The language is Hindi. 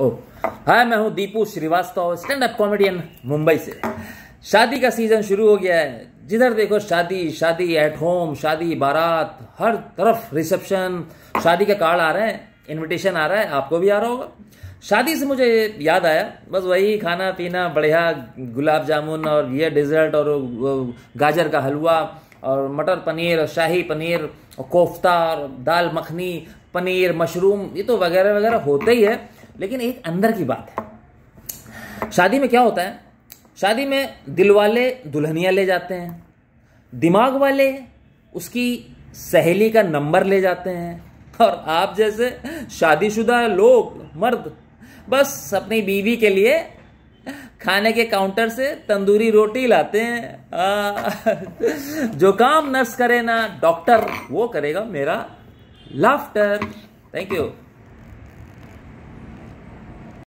ओ हाय मैं हूँ Deepu Srivastava stand up comedian Mumbai से शादी का सीजन शुरू हो गया है जिधर देखो शादी शादी एट होम शादी बारात हर तरफ रिसेप्शन शादी के कार्ड आ रहे हैं इनविटेशन आ रहा है आपको भी आ रहा होगा शादी से मुझे याद आया बस वही खाना पीना बढ़िया गुलाब जामुन और ये डिज़र्ट और गाजर का हलवा और मटर पनीर और शाही पनीर और कोफ्ता और दाल मखनी पनीर मशरूम ये तो वगैरह वगैरह होते ही है लेकिन एक अंदर की बात है शादी में क्या होता है शादी में दिल वाले दुल्हनिया ले जाते हैं दिमाग वाले उसकी सहेली का नंबर ले जाते हैं और आप जैसे शादीशुदा लोग मर्द बस अपनी बीवी के लिए खाने के काउंटर से तंदूरी रोटी लाते हैं आ, जो काम नर्स करे ना डॉक्टर वो करेगा मेरा लाफ्टर थैंक यू